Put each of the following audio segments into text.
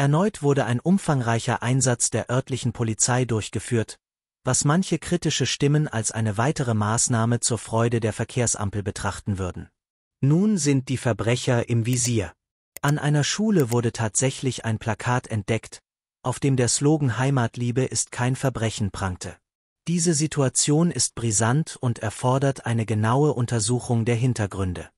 Erneut wurde ein umfangreicher Einsatz der örtlichen Polizei durchgeführt, was manche kritische Stimmen als eine weitere Maßnahme zur Freude der Verkehrsampel betrachten würden. Nun sind die Verbrecher im Visier. An einer Schule wurde tatsächlich ein Plakat entdeckt, auf dem der Slogan Heimatliebe ist kein Verbrechen prangte. Diese Situation ist brisant und erfordert eine genaue Untersuchung der Hintergründe.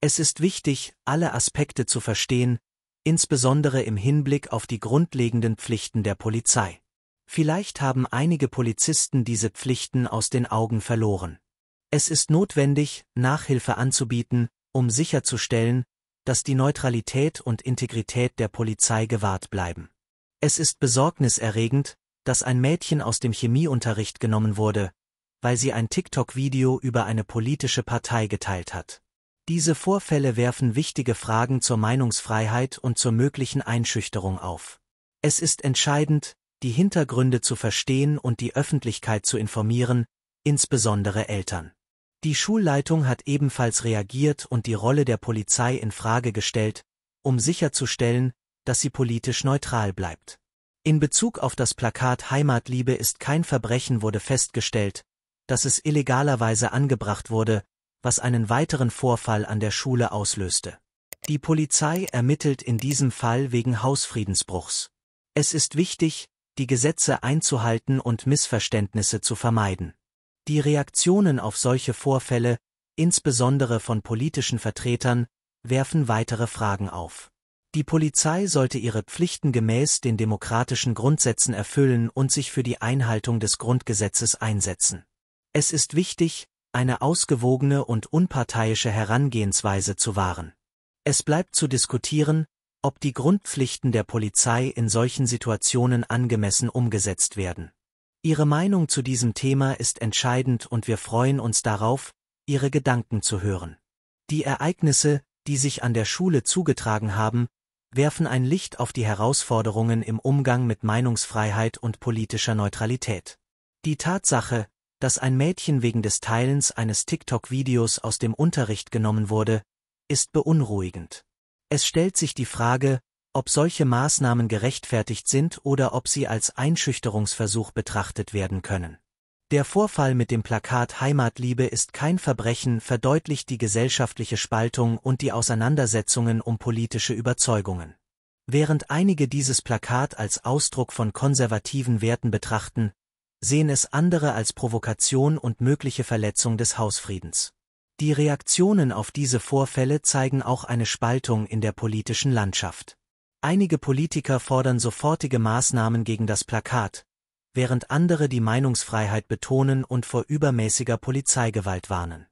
Es ist wichtig, alle Aspekte zu verstehen, insbesondere im Hinblick auf die grundlegenden Pflichten der Polizei. Vielleicht haben einige Polizisten diese Pflichten aus den Augen verloren. Es ist notwendig, Nachhilfe anzubieten, um sicherzustellen, dass die Neutralität und Integrität der Polizei gewahrt bleiben. Es ist besorgniserregend, dass ein Mädchen aus dem Chemieunterricht genommen wurde, weil sie ein TikTok-Video über eine politische Partei geteilt hat. Diese Vorfälle werfen wichtige Fragen zur Meinungsfreiheit und zur möglichen Einschüchterung auf. Es ist entscheidend, die Hintergründe zu verstehen und die Öffentlichkeit zu informieren, insbesondere Eltern. Die Schulleitung hat ebenfalls reagiert und die Rolle der Polizei in Frage gestellt, um sicherzustellen, dass sie politisch neutral bleibt. In Bezug auf das Plakat Heimatliebe ist kein Verbrechen wurde festgestellt, dass es illegalerweise angebracht wurde, was einen weiteren Vorfall an der Schule auslöste. Die Polizei ermittelt in diesem Fall wegen Hausfriedensbruchs. Es ist wichtig, die Gesetze einzuhalten und Missverständnisse zu vermeiden. Die Reaktionen auf solche Vorfälle, insbesondere von politischen Vertretern, werfen weitere Fragen auf. Die Polizei sollte ihre Pflichten gemäß den demokratischen Grundsätzen erfüllen und sich für die Einhaltung des Grundgesetzes einsetzen. Es ist wichtig, eine ausgewogene und unparteiische Herangehensweise zu wahren. Es bleibt zu diskutieren, ob die Grundpflichten der Polizei in solchen Situationen angemessen umgesetzt werden. Ihre Meinung zu diesem Thema ist entscheidend und wir freuen uns darauf, Ihre Gedanken zu hören. Die Ereignisse, die sich an der Schule zugetragen haben, werfen ein Licht auf die Herausforderungen im Umgang mit Meinungsfreiheit und politischer Neutralität. Die Tatsache, dass ein Mädchen wegen des Teilens eines TikTok-Videos aus dem Unterricht genommen wurde, ist beunruhigend. Es stellt sich die Frage, ob solche Maßnahmen gerechtfertigt sind oder ob sie als Einschüchterungsversuch betrachtet werden können. Der Vorfall mit dem Plakat Heimatliebe ist kein Verbrechen verdeutlicht die gesellschaftliche Spaltung und die Auseinandersetzungen um politische Überzeugungen. Während einige dieses Plakat als Ausdruck von konservativen Werten betrachten, sehen es andere als Provokation und mögliche Verletzung des Hausfriedens. Die Reaktionen auf diese Vorfälle zeigen auch eine Spaltung in der politischen Landschaft. Einige Politiker fordern sofortige Maßnahmen gegen das Plakat, während andere die Meinungsfreiheit betonen und vor übermäßiger Polizeigewalt warnen.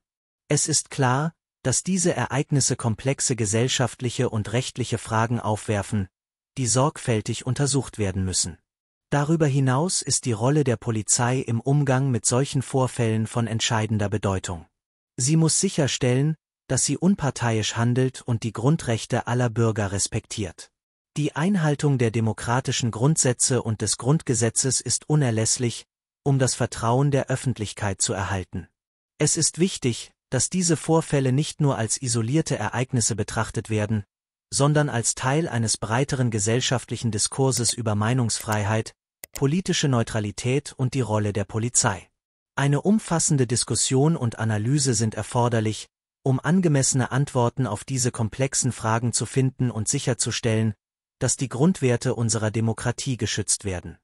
Es ist klar, dass diese Ereignisse komplexe gesellschaftliche und rechtliche Fragen aufwerfen, die sorgfältig untersucht werden müssen. Darüber hinaus ist die Rolle der Polizei im Umgang mit solchen Vorfällen von entscheidender Bedeutung. Sie muss sicherstellen, dass sie unparteiisch handelt und die Grundrechte aller Bürger respektiert. Die Einhaltung der demokratischen Grundsätze und des Grundgesetzes ist unerlässlich, um das Vertrauen der Öffentlichkeit zu erhalten. Es ist wichtig, dass diese Vorfälle nicht nur als isolierte Ereignisse betrachtet werden, sondern als Teil eines breiteren gesellschaftlichen Diskurses über Meinungsfreiheit, politische Neutralität und die Rolle der Polizei. Eine umfassende Diskussion und Analyse sind erforderlich, um angemessene Antworten auf diese komplexen Fragen zu finden und sicherzustellen, dass die Grundwerte unserer Demokratie geschützt werden.